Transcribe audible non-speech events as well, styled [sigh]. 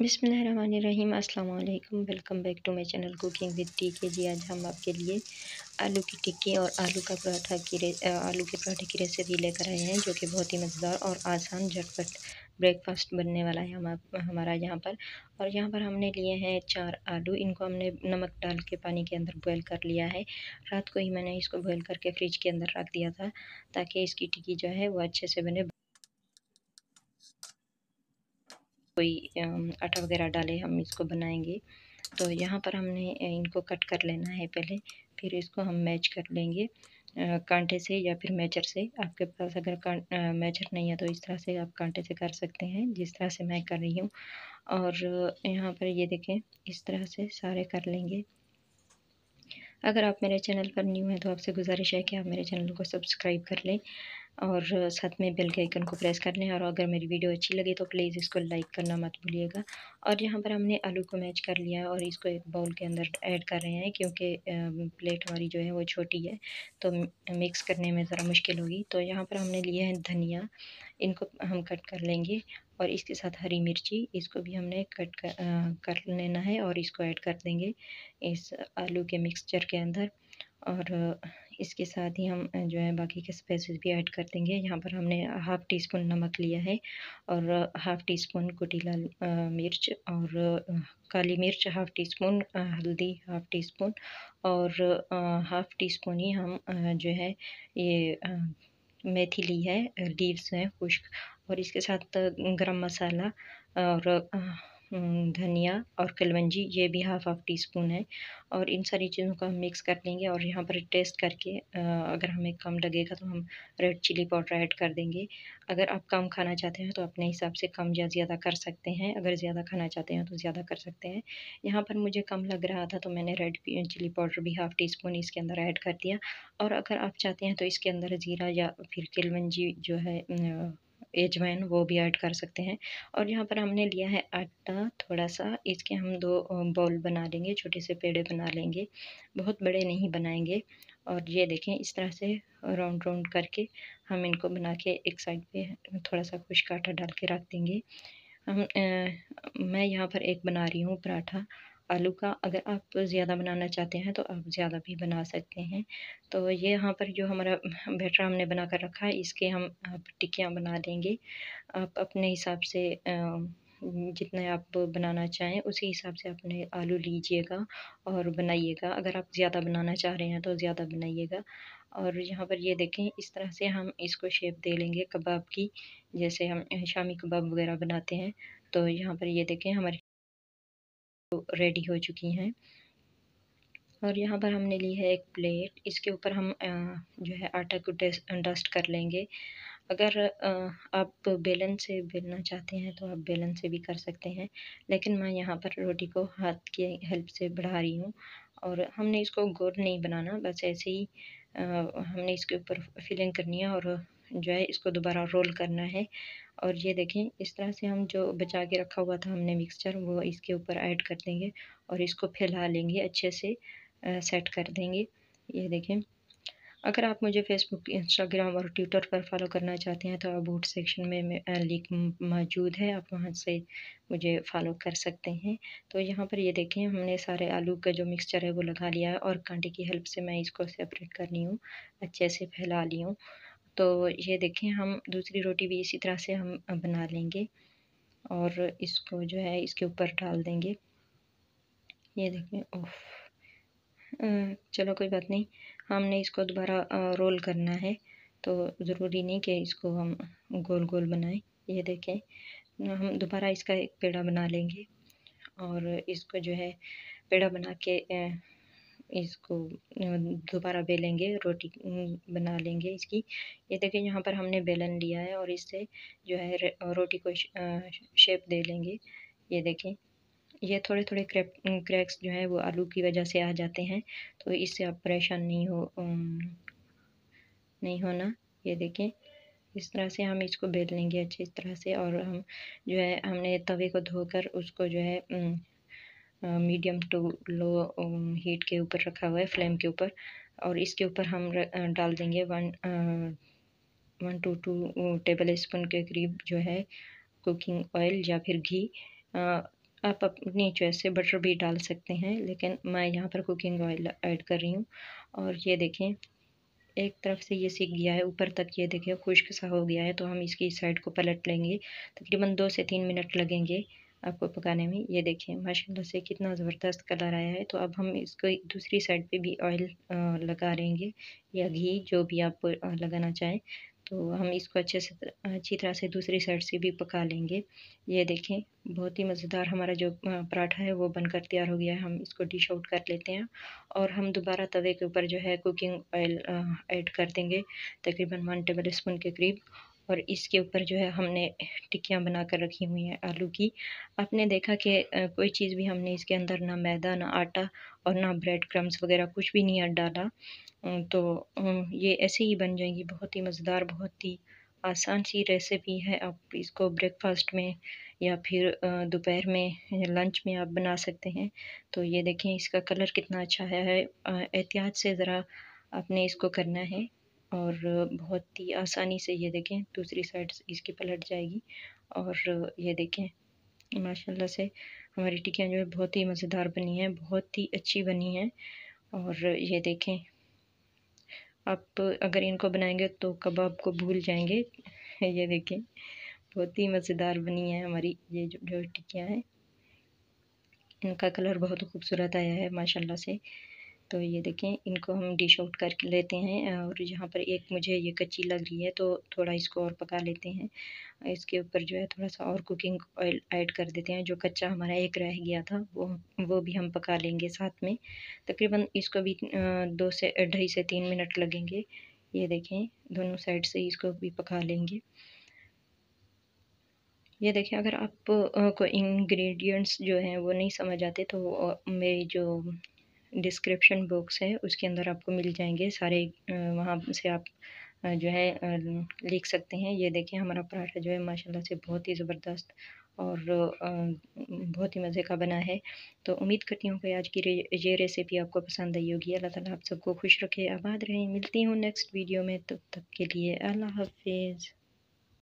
बिसमीम अल्लाम welcome back to my channel cooking with T K G आज हम आपके लिए आलू की टिक्की और आलू का पराठा की रे आलू के पराठे की रेसिपी लेकर आए हैं जो कि बहुत ही मज़ेदार और आसान झटपट ब्रेकफास्ट बनने वाला है हम हमारा यहाँ पर और यहाँ पर हमने लिए हैं चार आलू इनको हमने नमक डाल के पानी के अंदर बॉयल कर लिया है रात को ही मैंने इसको बॉयल करके फ्रिज के अंदर रख दिया था ताकि इसकी टिक्की जो है वो अच्छे से बने कोई आटा वगैरह डाले हम इसको बनाएंगे तो यहाँ पर हमने इनको कट कर लेना है पहले फिर इसको हम मैच कर लेंगे कांटे से या फिर मेजर से आपके पास अगर मेजर नहीं है तो इस तरह से आप कांटे से कर सकते हैं जिस तरह से मैं कर रही हूँ और यहाँ पर ये देखें इस तरह से सारे कर लेंगे अगर आप मेरे चैनल पर न्यू हैं तो आपसे गुजारिश है कि आप मेरे चैनल को सब्सक्राइब कर लें और साथ में बेल के आइकन को प्रेस कर लें और अगर मेरी वीडियो अच्छी लगे तो प्लीज़ इसको लाइक करना मत भूलिएगा और यहाँ पर हमने आलू को मैच कर लिया और इसको एक बाउल के अंदर ऐड कर रहे हैं क्योंकि प्लेट हमारी जो है वो छोटी है तो मिक्स करने में ज़रा मुश्किल होगी तो यहाँ पर हमने लिए हैं धनिया इनको हम कट कर लेंगे और इसके साथ हरी मिर्ची इसको भी हमने कट कर, आ, कर लेना है और इसको ऐड कर देंगे इस आलू के मिक्सचर के अंदर और इसके साथ ही हम जो है बाकी के स्पाइसेस भी ऐड कर देंगे यहाँ पर हमने हाफ़ टी स्पून नमक लिया है और हाफ़ टी स्पून कुटीला मिर्च और काली मिर्च हाफ़ टी स्पून हल्दी हाफ़ टी स्पून और हाफ़ टी स्पून ही हम जो है ये मेथी ली है लीव्स हैं खुश्क और इसके साथ गरम मसाला और हम्म, धनिया और कलवंजी ये भी हाफ़ हाफ़ टी स्पून है और इन सारी चीज़ों को हम मिक्स कर लेंगे और यहाँ पर टेस्ट करके अगर हमें कम लगेगा तो हम रेड चिली पाउडर ऐड कर देंगे अगर आप कम खाना चाहते हैं तो अपने हिसाब से कम या ज़्यादा कर सकते हैं अगर ज़्यादा खाना चाहते हैं तो ज़्यादा कर सकते हैं यहाँ पर मुझे कम लग रहा था तो मैंने रेड चिली पाउडर भी हाफ़ टी स्पून इसके अंदर ऐड कर दिया और अगर आप चाहते हैं तो इसके अंदर ज़ीरा या फिर किलवंजी जो है एजवाइन वो भी ऐड कर सकते हैं और यहाँ पर हमने लिया है आटा थोड़ा सा इसके हम दो बॉल बना लेंगे छोटे से पेड़े बना लेंगे बहुत बड़े नहीं बनाएंगे और ये देखें इस तरह से राउंड राउंड करके हम इनको बना के एक साइड पे थोड़ा सा खुश्क आटा डाल के रख देंगे हम आ, मैं यहाँ पर एक बना रही हूँ पराठा आलू का अगर आप ज़्यादा बनाना चाहते हैं तो आप ज़्यादा भी बना सकते हैं तो ये यहाँ पर जो हमारा बैटर हमने बना कर रखा है इसके हम आप टिक्कियाँ बना देंगे आप अपने हिसाब से जितना आप बनाना चाहें उसी हिसाब से अपने आलू लीजिएगा और बनाइएगा अगर आप ज़्यादा बनाना चाह रहे हैं तो ज़्यादा बनाइएगा और यहाँ पर ये देखें इस तरह से हम इसको शेप दे लेंगे कबाब की जैसे हम शामी कबाब वगैरह बनाते हैं तो यहाँ पर ये देखें हमारे रेडी हो चुकी हैं और यहाँ पर हमने ली है एक प्लेट इसके ऊपर हम जो है आटा को डस्ट कर लेंगे अगर आप बेलन से बेलना चाहते हैं तो आप बेलन से भी कर सकते हैं लेकिन मैं यहाँ पर रोटी को हाथ की हेल्प से बढ़ा रही हूँ और हमने इसको गोल नहीं बनाना बस ऐसे ही हमने इसके ऊपर फिलिंग करनी है और जो है इसको दोबारा रोल करना है और ये देखें इस तरह से हम जो बचा के रखा हुआ था हमने मिक्सचर वो इसके ऊपर ऐड कर देंगे और इसको फैला लेंगे अच्छे से आ, सेट कर देंगे ये देखें अगर आप मुझे फेसबुक इंस्टाग्राम और ट्विटर पर फॉलो करना चाहते हैं तो आप बोर्ड सेक्शन में लिंक मौजूद है आप वहाँ से मुझे फॉलो कर सकते हैं तो यहाँ पर ये देखें हमने सारे आलू का जो मिक्सचर है वो लगा लिया है और कांटे की हेल्प से मैं इसको सेपरेट कर रही हूँ अच्छे से फैला ली हूँ तो ये देखें हम दूसरी रोटी भी इसी तरह से हम बना लेंगे और इसको जो है इसके ऊपर डाल देंगे ये देखें ओफ चलो कोई बात नहीं हमने इसको दोबारा रोल करना है तो ज़रूरी नहीं कि इसको हम गोल गोल बनाएं ये देखें हम दोबारा इसका एक पेड़ा बना लेंगे और इसको जो है पेड़ा बना के इसको दोबारा बेलेंगे रोटी बना लेंगे इसकी ये देखिए यहाँ पर हमने बेलन लिया है और इससे जो है रोटी को शेप दे लेंगे ये देखें ये थोड़े थोड़े क्रैक क्रैक्स जो है वो आलू की वजह से आ जाते हैं तो इससे आप परेशान नहीं हो नहीं होना ये देखें इस तरह से हम इसको बेल लेंगे अच्छी तरह से और हम जो है हमने तवे को धोकर उसको जो है मीडियम टू लो हीट के ऊपर रखा हुआ है फ्लेम के ऊपर और इसके ऊपर हम र, डाल देंगे one one two two tablespoon के करीब जो है कुकिंग ऑयल या फिर घी आप अपनी चॉइस से बटर भी डाल सकते हैं लेकिन मैं यहाँ पर कुकिंग ऑयल ऐड कर रही हूँ और ये देखें एक तरफ से ये सीख गया है ऊपर तक ये देखें खुश्क सा हो गया है तो हम इसकी साइड को पलट लेंगे तकरीबन दो से तीन मिनट लगेंगे आपको पकाने में ये देखिए माशाल्लाह से कितना ज़बरदस्त कलर आया है तो अब हम इसको दूसरी साइड पे भी ऑयल लगा रहेंगे या घी जो भी आप लगाना चाहें तो हम इसको अच्छे से अच्छी तरह से दूसरी साइड से भी पका लेंगे ये देखें बहुत ही मज़ेदार हमारा जो पराठा है वो बनकर तैयार हो गया है हम इसको डिश आउट कर लेते हैं और हम दोबारा तवे के ऊपर जो है कुकिंग ऑयल ऐड कर देंगे तकरीबन वन टेबल स्पून के करीब और इसके ऊपर जो है हमने टिक्कियाँ बना कर रखी हुई हैं आलू की आपने देखा कि कोई चीज़ भी हमने इसके अंदर ना मैदा ना आटा और ना ब्रेड क्रम्स वगैरह कुछ भी नहीं डाला तो ये ऐसे ही बन जाएगी बहुत ही मज़ेदार बहुत ही आसान सी रेसिपी है आप इसको ब्रेकफास्ट में या फिर दोपहर में लंच में आप बना सकते हैं तो ये देखें इसका कलर कितना अच्छा है एहतियात से ज़रा आपने इसको करना है और बहुत ही आसानी से ये देखें दूसरी साइड इसकी पलट जाएगी और ये देखें माशाल्लाह से हमारी टिकियाँ जो है बहुत ही मज़ेदार बनी हैं बहुत ही अच्छी बनी हैं और ये देखें आप अगर इनको बनाएंगे तो कबाब को भूल जाएंगे [laughs] ये देखें बहुत ही मज़ेदार बनी है हमारी ये जो, जो टिकियाँ हैं इनका कलर बहुत खूबसूरत आया है माशाल्लाह से तो ये देखें इनको हम डिश आउट कर लेते हैं और यहाँ पर एक मुझे ये कच्ची लग रही है तो थोड़ा इसको और पका लेते हैं इसके ऊपर जो है थोड़ा सा और कुकिंग ऑयल ऐड कर देते हैं जो कच्चा हमारा एक रह गया था वो वो भी हम पका लेंगे साथ में तकरीबन इसको भी दो से ढाई से तीन मिनट लगेंगे ये देखें दोनों साइड से इसको भी पका लेंगे ये देखें अगर आप को इंग्रेडिएंट्स जो हैं वो नहीं समझ आते तो मेरी जो डिस्क्रिप्शन बॉक्स है उसके अंदर आपको मिल जाएंगे सारे वहाँ से आप जो है लिख सकते हैं ये देखिए हमारा पराठा जो है माशाल्लाह से बहुत ही ज़बरदस्त और बहुत ही मज़े का बना है तो उम्मीद करती हूँ कि आज की ये रेसिपी आपको पसंद आई होगी अल्लाह ताला आप सबको खुश रखे आबाद रहें मिलती हूँ नेक्स्ट वीडियो में तब तो तक के लिए अल्लाह हाफिज़